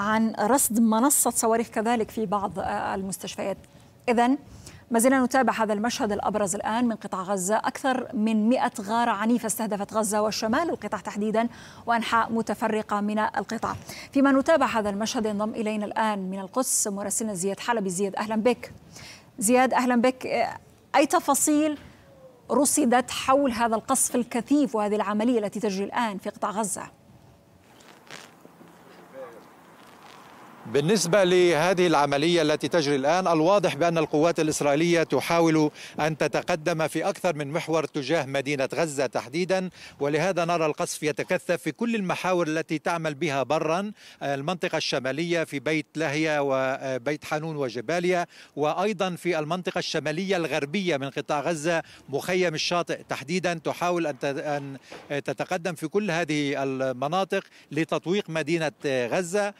عن رصد منصة صواريخ كذلك في بعض آه، المستشفيات إذا ما زلنا نتابع هذا المشهد الأبرز الآن من قطاع غزة أكثر من 100 غارة عنيفة استهدفت غزة وشمال القطاع تحديدا وأنحاء متفرقة من القطاع فيما نتابع هذا المشهد ينضم إلينا الآن من القدس مراسلنا زياد حلبي زياد أهلا بك زياد أهلا بك آه، أي تفاصيل رصدت حول هذا القصف الكثيف وهذه العملية التي تجري الآن في قطاع غزة؟ بالنسبة لهذه العملية التي تجري الآن الواضح بأن القوات الإسرائيلية تحاول أن تتقدم في أكثر من محور تجاه مدينة غزة تحديدا ولهذا نرى القصف يتكثف في كل المحاور التي تعمل بها برا المنطقة الشمالية في بيت لاهيا وبيت آه، حانون وجباليا وأيضا في المنطقة الشمالية الغربية من قطاع غزة مخيم الشاطئ تحديدا تحاول أن آه، تتقدم في كل هذه المناطق لتطويق مدينة آه، غزة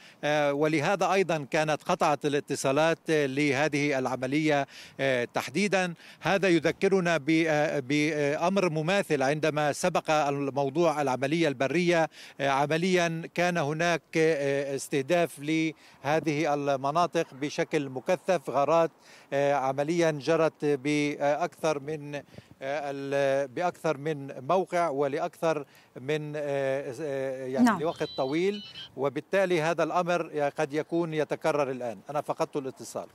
ولهذا هذا أيضا كانت قطعت الاتصالات لهذه العملية آه، تحديدا هذا يذكرنا آه، بأمر مماثل عندما سبق الموضوع العملية البرية آه، عمليا كان هناك استهداف لهذه المناطق بشكل مكثف غارات عمليا جرت بأكثر من باكثر من موقع ولاكثر من آه، آه، يعني نعم. لوقت طويل وبالتالي هذا الامر قد يكون يتكرر الان انا فقدت الاتصال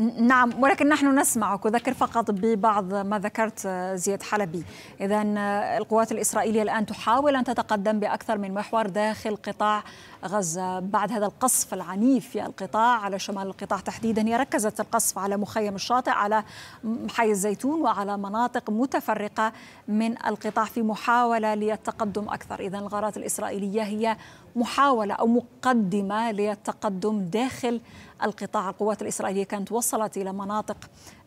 نعم ولكن نحن نسمعك وذكر فقط ببعض ما ذكرت آه، زياد حلبي إذا آه، القوات الإسرائيلية الآن تحاول أن تتقدم بأكثر من محور داخل قطاع غزة بعد هذا القصف العنيف في القطاع على شمال القطاع تحديدا هي ركزت القصف على مخيم الشاطئ على حي الزيتون وعلى مناطق متفرقة من القطاع في محاولة للتقدم أكثر إذا الغارات الإسرائيلية هي محاولة أو مقدمة للتقدم داخل القطاع القوات الإسرائيلية كانت وسط وصلت إلى مناطق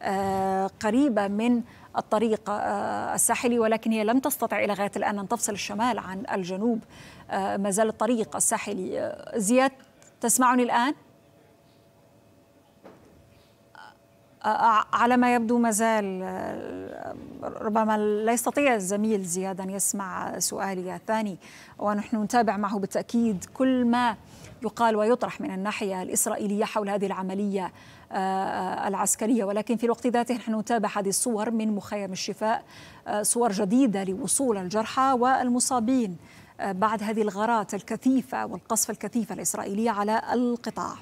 آه، قريبة من الطريق آه، الساحلي ولكن هي لم تستطع إلى غاية الآن أن تفصل الشمال عن الجنوب آه، ما زال الطريق الساحلي زياد تسمعني الآن؟ على ما يبدو ما زال ربما لا يستطيع الزميل زياد أن يسمع سؤالي الثاني ونحن نتابع معه بالتأكيد كل ما يقال ويطرح من الناحية الإسرائيلية حول هذه العملية آه، آه، العسكرية ولكن في الوقت ذاته نحن نتابع هذه الصور من مخيم الشفاء آه، صور جديدة لوصول الجرحى والمصابين بعد هذه الغارات الكثيفة والقصف الكثيفة الإسرائيلية على القطاع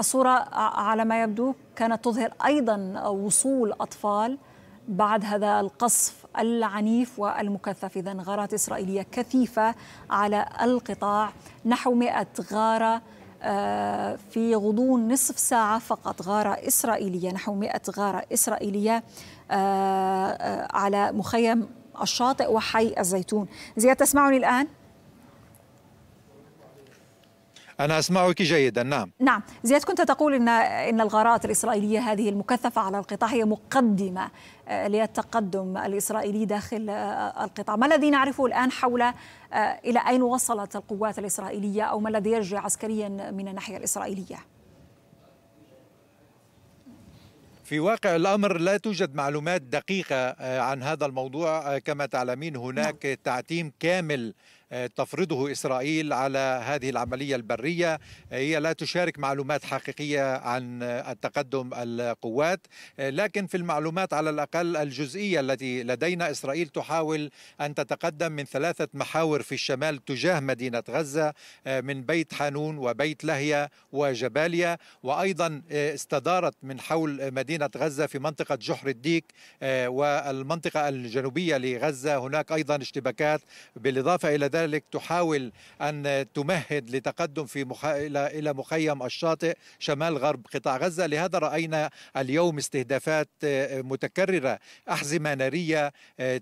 الصورة على ما يبدو كانت تظهر أيضا وصول أطفال بعد هذا القصف العنيف والمكثف إذا غارات إسرائيلية كثيفة على القطاع نحو 100 غارة آه، في غضون نصف ساعة فقط غارة إسرائيلية نحو 100 غارة إسرائيلية آه، آه، على مخيم الشاطئ وحي الزيتون زياد تسمعني الآن؟ أنا أسمعك جيدا نعم نعم زياد كنت تقول إن, إن الغارات الإسرائيلية هذه المكثفة على القطاع هي مقدمة آه، للتقدم الإسرائيلي داخل آه، القطاع ما الذي نعرفه الآن حول آه، إلى أين وصلت القوات الإسرائيلية أو ما الذي يرجع عسكريا من الناحية الإسرائيلية؟ في واقع الامر لا توجد معلومات دقيقه عن هذا الموضوع كما تعلمين هناك نعم. تعتيم كامل تفرضه إسرائيل على هذه العملية البرية هي لا تشارك معلومات حقيقية عن التقدم القوات لكن في المعلومات على الأقل الجزئية التي لدينا إسرائيل تحاول أن تتقدم من ثلاثة محاور في الشمال تجاه مدينة غزة من بيت حانون وبيت لهيا وجباليا وأيضا استدارت من حول مدينة غزة في منطقة جحر الديك آه، والمنطقة الجنوبية لغزة هناك أيضا اشتباكات بالإضافة إلى ذلك كذلك تحاول أن تمهد لتقدم في مخ... إلى مخيم الشاطئ شمال غرب قطاع غزة لهذا رأينا اليوم استهدافات متكررة أحزمة نارية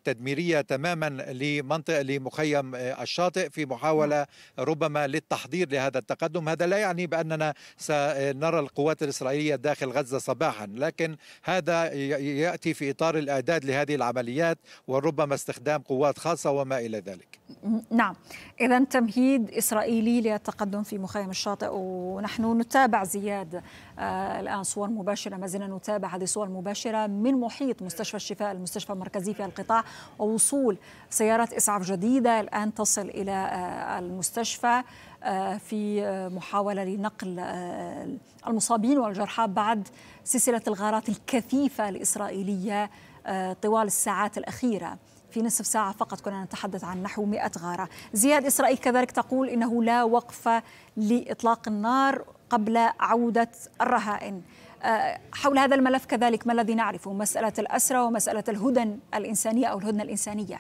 تدميرية تماما لمنطقة لمخيم الشاطئ في محاولة ربما للتحضير لهذا التقدم هذا لا يعني بأننا سنرى القوات الإسرائيلية داخل غزة صباحا لكن هذا يأتي في إطار الإعداد لهذه العمليات وربما استخدام قوات خاصة وما إلى ذلك نعم. نعم إذا تمهيد إسرائيلي للتقدم في مخيم الشاطئ ونحن نتابع زياد آه الآن صور مباشرة ما زلنا نتابع هذه الصور المباشرة من محيط مستشفى الشفاء المستشفى المركزي في القطاع ووصول سيارات إسعاف جديدة الآن تصل إلى آه المستشفى آه في آه، محاولة لنقل آه، المصابين والجرحى بعد سلسلة الغارات الكثيفة الإسرائيلية آه، طوال الساعات الأخيرة في نصف ساعة فقط كنا نتحدث عن نحو مئة غارة زياد إسرائيل كذلك تقول إنه لا وقف لإطلاق النار قبل عودة الرهائن آه، حول هذا الملف كذلك ما الذي نعرفه مسألة الأسرة ومسألة الهدن الإنسانية أو الهدنة الإنسانية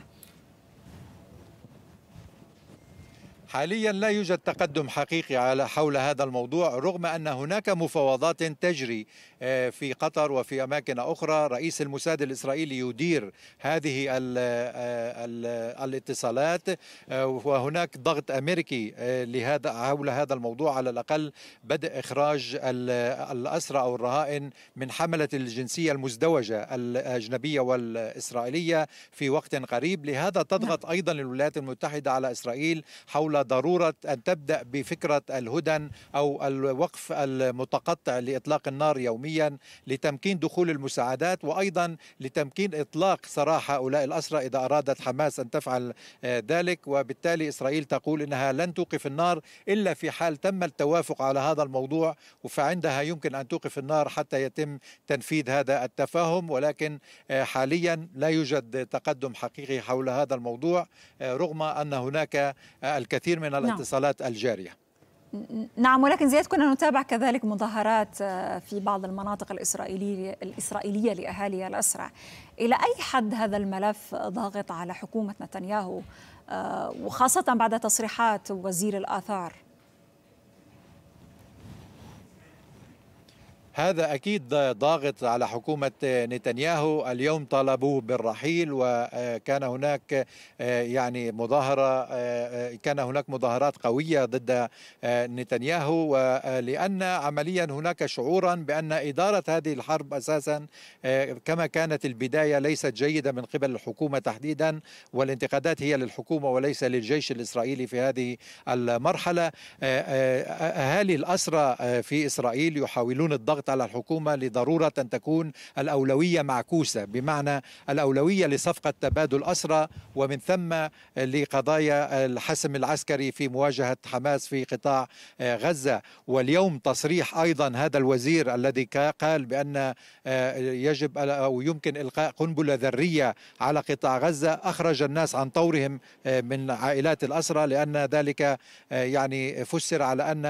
حاليا لا يوجد تقدم حقيقي على حول هذا الموضوع رغم ان هناك مفاوضات تجري آه، في قطر وفي اماكن اخرى رئيس الموساد الاسرائيلي يدير هذه ال آه، ال الاتصالات آه، وهناك ضغط امريكي لهذا حول هذا الموضوع على الاقل بدء اخراج الاسرى او الرهائن من حمله الجنسيه المزدوجه الاجنبيه والاسرائيليه في وقت قريب لهذا تضغط نعم. ايضا الولايات المتحده على اسرائيل حول ضروره ان تبدا بفكره الهدن او الوقف المتقطع لاطلاق النار يوميا لتمكين دخول المساعدات وايضا لتمكين اطلاق سراح هؤلاء الاسرى اذا ارادت حماس ان تفعل ذلك وبالتالي اسرائيل تقول انها لن توقف النار الا في حال تم التوافق على هذا الموضوع فعندها يمكن ان توقف النار حتى يتم تنفيذ هذا التفاهم ولكن حاليا لا يوجد تقدم حقيقي حول هذا الموضوع رغم ان هناك الكثير الكثير من نعم. الاتصالات الجارية نعم ولكن زياد كنا نتابع كذلك مظاهرات آه، في بعض المناطق الإسرائيلية, الإسرائيلية لأهالي الأسرى إلى أي حد هذا الملف ضاغط على حكومة نتنياهو آه، وخاصة بعد تصريحات وزير الآثار هذا أكيد ضاغط على حكومة نتنياهو اليوم طالبوه بالرحيل وكان آه، هناك آه، يعني مظاهرة آه، كان هناك مظاهرات قوية ضد نتنياهو لأن عمليا هناك شعورا بأن إدارة هذه الحرب أساسا كما كانت البداية ليست جيدة من قبل الحكومة تحديدا والانتقادات هي للحكومة وليس للجيش الإسرائيلي في هذه المرحلة أهالي الأسرى في إسرائيل يحاولون الضغط الضغط على الحكومة لضرورة أن تكون الأولوية معكوسة بمعنى الأولوية لصفقة تبادل أسرى ومن ثم لقضايا الحسم العسكري في مواجهة حماس في قطاع آه، غزة واليوم تصريح أيضا هذا الوزير الذي قال بأن آه، يجب أو يمكن إلقاء قنبلة ذرية على قطاع غزة أخرج الناس عن طورهم آه، من عائلات الأسرى لأن ذلك يعني فسر على أن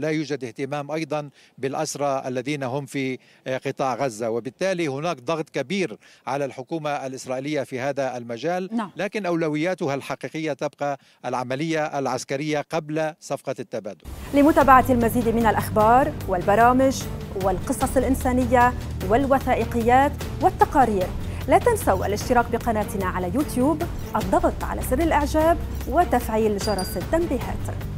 لا يوجد اهتمام أيضا بالأسرى الذين الذين هم في آه، قطاع غزة وبالتالي هناك ضغط كبير على الحكومة الإسرائيلية في هذا المجال نعم. لكن أولوياتها الحقيقية تبقى العملية العسكرية قبل صفقة التبادل لمتابعة المزيد من الأخبار والبرامج والقصص الإنسانية والوثائقيات والتقارير لا تنسوا الاشتراك بقناتنا على يوتيوب الضغط على زر الإعجاب وتفعيل جرس التنبيهات